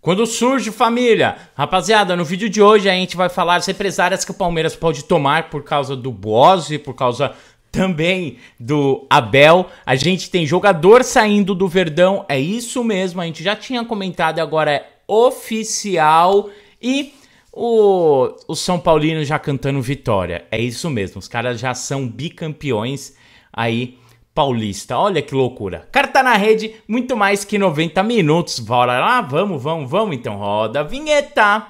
Quando surge família, rapaziada, no vídeo de hoje a gente vai falar as represárias que o Palmeiras pode tomar por causa do Bozzi, por causa também do Abel. A gente tem jogador saindo do Verdão, é isso mesmo, a gente já tinha comentado, agora é oficial e o, o São Paulino já cantando vitória. É isso mesmo, os caras já são bicampeões aí Paulista. Olha que loucura. Carta na rede, muito mais que 90 minutos. Bora lá, vamos, vamos, vamos. Então roda a vinheta.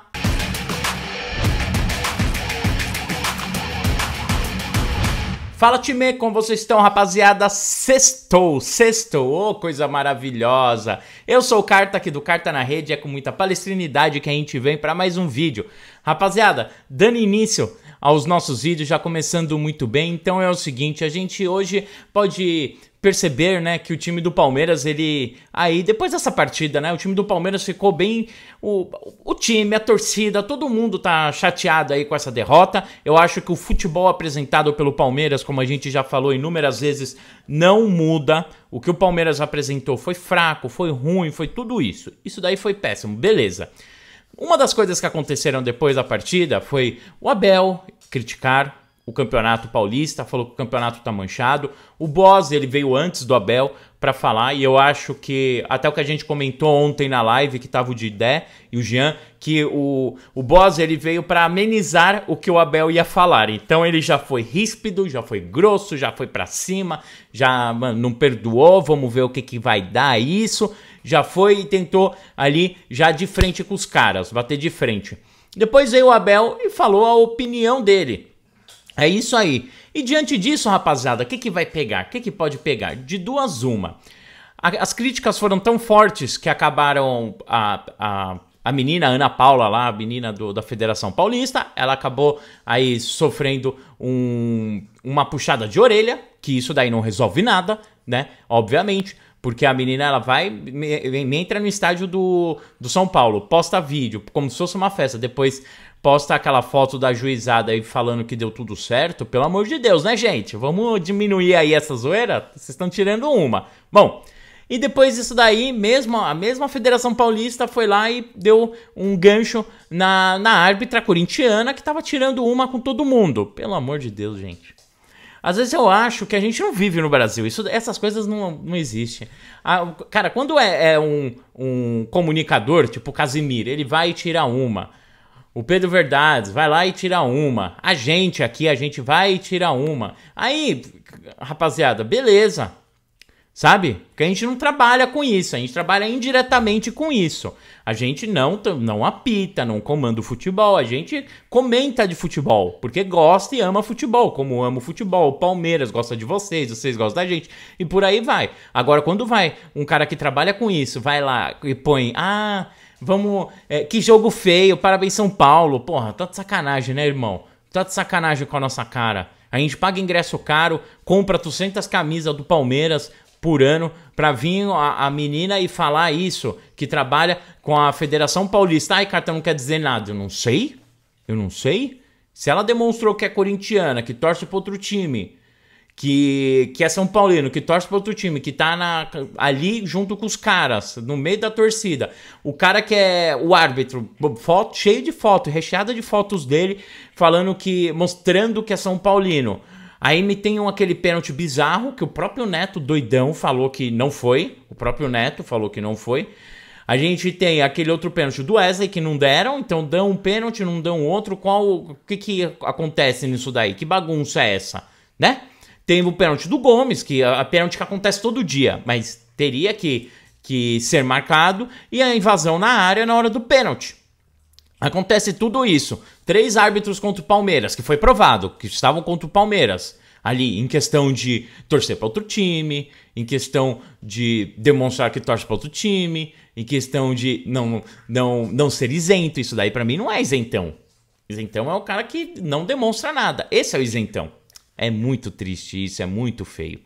Fala time, como vocês estão, rapaziada? Sextou, sextou, ô oh, coisa maravilhosa. Eu sou o Carta aqui do Carta na Rede, é com muita palestrinidade que a gente vem para mais um vídeo. Rapaziada, dando início aos nossos vídeos, já começando muito bem. Então é o seguinte, a gente hoje pode perceber, né, que o time do Palmeiras, ele aí depois dessa partida, né, o time do Palmeiras ficou bem o, o time, a torcida, todo mundo tá chateado aí com essa derrota. Eu acho que o futebol apresentado pelo Palmeiras, como a gente já falou inúmeras vezes, não muda. O que o Palmeiras apresentou foi fraco, foi ruim, foi tudo isso. Isso daí foi péssimo, beleza. Uma das coisas que aconteceram depois da partida foi o Abel criticar o Campeonato Paulista, falou que o campeonato tá manchado. O Boss, ele veio antes do Abel para falar e eu acho que até o que a gente comentou ontem na live que tava o Didé e o Jean, que o o Boss ele veio para amenizar o que o Abel ia falar. Então ele já foi ríspido, já foi grosso, já foi para cima, já mano, não perdoou, vamos ver o que que vai dar isso. Já foi e tentou ali já de frente com os caras, bater de frente. Depois veio o Abel e falou a opinião dele é isso aí. E diante disso, rapaziada, o que, que vai pegar? O que, que pode pegar? De duas, uma. A, as críticas foram tão fortes que acabaram a, a, a menina Ana Paula lá, a menina do, da Federação Paulista, ela acabou aí sofrendo um, uma puxada de orelha, que isso daí não resolve nada, né? Obviamente. Porque a menina, ela vai, entra no estádio do, do São Paulo, posta vídeo, como se fosse uma festa. Depois posta aquela foto da juizada aí falando que deu tudo certo. Pelo amor de Deus, né, gente? Vamos diminuir aí essa zoeira? Vocês estão tirando uma. Bom, e depois disso daí, mesmo, a mesma Federação Paulista foi lá e deu um gancho na, na árbitra corintiana que tava tirando uma com todo mundo. Pelo amor de Deus, gente. Às vezes eu acho que a gente não vive no Brasil. Isso, essas coisas não, não existem. Ah, cara, quando é, é, um, um comunicador, tipo o Casimiro, ele vai e tira uma. O Pedro Verdades vai lá e tira uma. A gente aqui, a gente vai e tira uma. Aí, rapaziada, beleza sabe? Porque a gente não trabalha com isso, a gente trabalha indiretamente com isso. A gente não, não apita, não comanda o futebol, a gente comenta de futebol, porque gosta e ama futebol, como ama o futebol. O Palmeiras gosta de vocês, vocês gostam da gente, e por aí vai. Agora, quando vai um cara que trabalha com isso, vai lá e põe, ah, vamos, é, que jogo feio, parabéns São Paulo. Porra, tá de sacanagem, né, irmão? Tá de sacanagem com a nossa cara. A gente paga ingresso caro, compra 200 camisas do Palmeiras, por ano para vir a, a, menina e falar isso, que trabalha com a Federação Paulista. Ai, cartão não quer dizer nada. Eu não sei. Eu não sei. Se ela demonstrou que é corintiana, que torce para outro time, que, que é São Paulino, que torce para outro time, que tá na, ali junto com os caras, no meio da torcida. O cara que é o árbitro, foto, cheio de foto, recheada de fotos dele, falando que. mostrando que é São Paulino. Aí me tem um, aquele pênalti bizarro que o próprio Neto, doidão, falou que não foi. O próprio Neto falou que não foi. A gente tem aquele outro pênalti do Wesley que não deram, então dão um pênalti, não dão outro. Qual o que, que acontece nisso daí? Que bagunça é essa, né? Tem o pênalti do Gomes, que é a pênalti que acontece todo dia, mas teria que, que ser marcado, e a invasão na área na hora do pênalti. Acontece tudo isso. Três árbitros contra o Palmeiras, que foi provado, que estavam contra o Palmeiras. Ali, em questão de torcer para outro time, em questão de demonstrar que torce para outro time, em questão de não, não, não ser isento. Isso daí, para mim, não é isentão. Isentão é o cara que não demonstra nada. Esse é o isentão. É muito triste isso, é muito feio.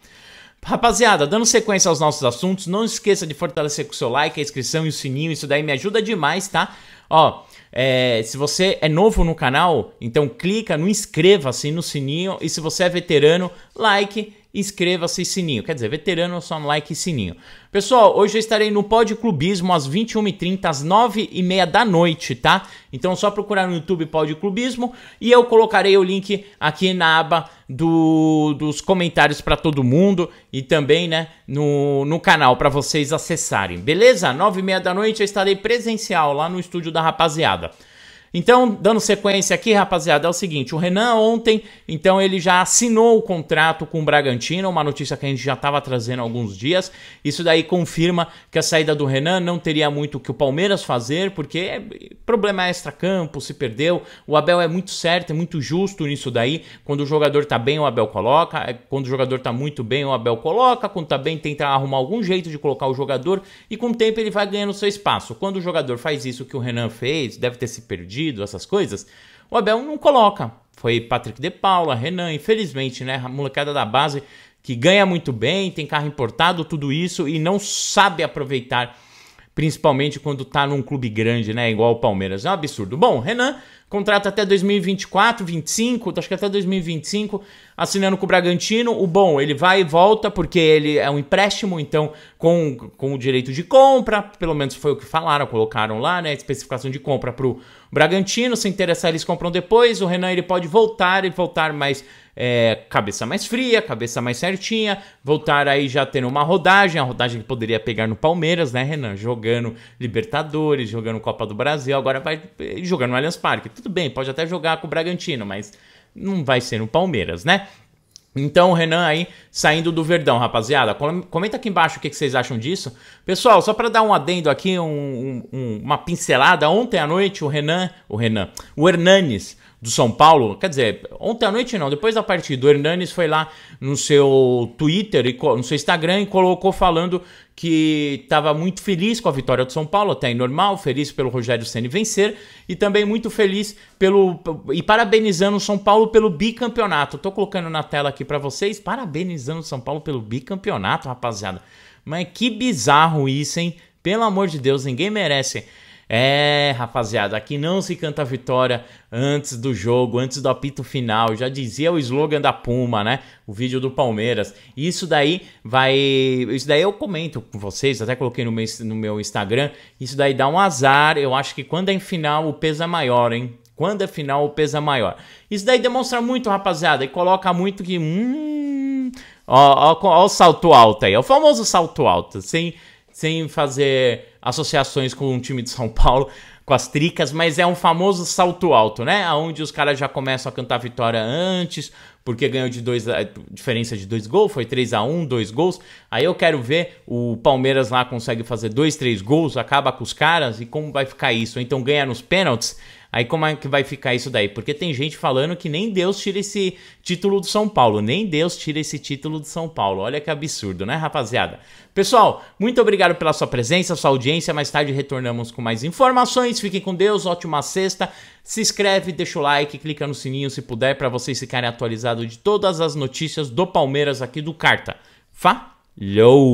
Rapaziada, dando sequência aos nossos assuntos, não esqueça de fortalecer com o seu like, a inscrição e o sininho, isso daí me ajuda demais, tá? Ó, é, se você é novo no canal, então clica no inscreva-se no sininho, e se você é veterano, like inscreva-se e sininho. Quer dizer, veterano, só um like e sininho. Pessoal, hoje eu estarei no Pod Clubismo às 21h30, às 9h30 da noite, tá? Então é só procurar no YouTube Pod Clubismo e eu colocarei o link aqui na aba do, dos comentários para todo mundo e também, né, no, no canal para vocês acessarem, beleza? 9h30 da noite eu estarei presencial lá no estúdio da rapaziada. Então, dando sequência aqui, rapaziada, é o seguinte: o Renan ontem, então ele já assinou o contrato com o Bragantino, uma notícia que a gente já estava trazendo há alguns dias. Isso daí confirma que a saída do Renan não teria muito o que o Palmeiras fazer, porque é problema extra-campo, se perdeu. O Abel é muito certo, é muito justo nisso daí. Quando o jogador tá bem, o Abel coloca. Quando o jogador tá muito bem, o Abel coloca. Quando tá bem, tenta arrumar algum jeito de colocar o jogador e com o tempo ele vai ganhando seu espaço. Quando o jogador faz isso que o Renan fez, deve ter se perdido perdido, essas coisas, o Abel não coloca. Foi Patrick de Paula, Renan, infelizmente, né? A molecada da base que ganha muito bem, tem carro importado, tudo isso, e não sabe aproveitar, principalmente quando tá num clube grande, né? Igual o Palmeiras. É um absurdo. Bom, Renan contrato até 2024, 25, acho que até 2025, assinando com o Bragantino. O bom, ele vai e volta porque ele é um empréstimo, então com, com o direito de compra, pelo menos foi o que falaram, colocaram lá, né, especificação de compra pro Bragantino, se interessar eles compram depois. O Renan ele pode voltar e voltar mais é, cabeça mais fria, cabeça mais certinha, voltar aí já tendo uma rodagem, a rodagem que poderia pegar no Palmeiras, né, Renan? Jogando Libertadores, jogando Copa do Brasil, agora vai eh, jogar no Allianz Parque tudo bem, pode até jogar com o Bragantino, mas não vai ser no Palmeiras, né? Então o Renan aí saindo do Verdão, rapaziada. Comenta aqui embaixo o que vocês acham disso. Pessoal, só para dar um adendo aqui, um, um, uma pincelada. Ontem à noite o Renan, o Renan, o Hernanes do São Paulo, quer dizer, ontem à noite não, depois da partida, o Hernanes foi lá no seu Twitter, e no seu Instagram e colocou falando que estava muito feliz com a vitória do São Paulo, até normal, feliz pelo Rogério Ceni vencer e também muito feliz pelo e parabenizando o São Paulo pelo bicampeonato. Estou colocando na tela aqui para vocês, parabenizando o São Paulo pelo bicampeonato, rapaziada. Mas que bizarro isso, hein? Pelo amor de Deus, ninguém merece. É, rapaziada, aqui não se canta vitória antes do jogo, antes do apito final. Já dizia o slogan da Puma, né? O vídeo do Palmeiras. Isso daí vai. Isso daí eu comento com vocês, até coloquei no meu, no meu Instagram. Isso daí dá um azar. Eu acho que quando é em final o peso é maior, hein? Quando é final o peso é maior. Isso daí demonstra muito, rapaziada, e coloca muito que. Hum, Ó, ó, ó, o salto alto aí, o famoso salto alto, sem, sem fazer associações com o time de São Paulo, com as tricas, mas é um famoso salto alto, né? Onde os caras já começam a cantar vitória antes, porque ganhou de dois, eh, diferença de dois gols, foi 3 a 1 dois gols. Aí eu quero ver, o Palmeiras lá consegue fazer dois, três gols, acaba com os caras, e como vai ficar isso? Então ganha nos pênaltis. Aí como é que vai ficar isso daí? Porque tem gente falando que nem Deus tira esse título do São Paulo, nem Deus tira esse título do São Paulo. Olha que absurdo, né, rapaziada? Pessoal, muito obrigado pela sua presença, sua audiência. Mais tarde retornamos com mais informações. Fiquem com Deus, ótima sexta. Se inscreve, deixa o like, clica no sininho se puder para vocês ficarem atualizados de todas as notícias do Palmeiras aqui do Carta. Falou!